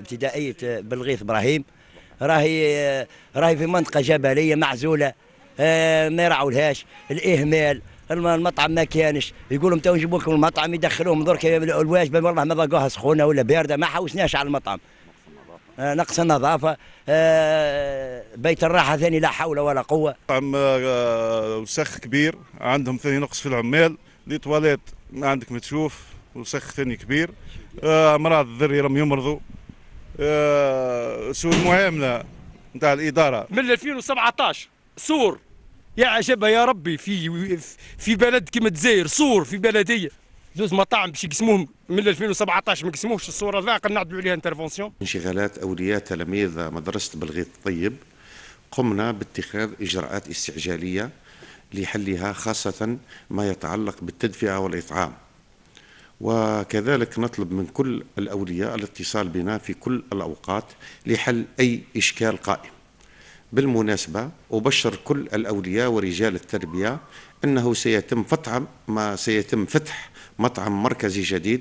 ابتدائيه آه، بلغيث ابراهيم راهي آه، راهي في منطقه جبليه معزوله آه، ما يرعولهاش الاهمال المطعم ما كانش يقولهم تو نجيبوا لكم المطعم يدخلوهم درك الواجبه والله ما ذاقوها سخونه ولا بارده ما حوسناش على المطعم نقص النظافه بيت الراحه ثاني لا حول ولا قوه مطعم وسخ كبير عندهم ثاني نقص في العمال لي تواليت ما عندك ما تشوف وسخ ثاني كبير امراض الذري راهم يمرضوا آه، سوء المعامله نتاع الاداره من 2017 سور يا عجبها يا ربي في في بلد كيما تزاير سور في بلديه زوز مطاعم باش يقسموهم من 2017 ما يقسموش الصوره ذا نعدلوا عليها انترفونسيون انشغالات اولياء تلاميذ مدرسه بلغيط الطيب قمنا باتخاذ اجراءات استعجاليه لحلها خاصه ما يتعلق بالتدفئه والاطعام وكذلك نطلب من كل الأولياء الاتصال بنا في كل الأوقات لحل أي إشكال قائم بالمناسبة أبشر كل الأولياء ورجال التربية أنه سيتم فتح ما سيتم فتح مطعم مركزي جديد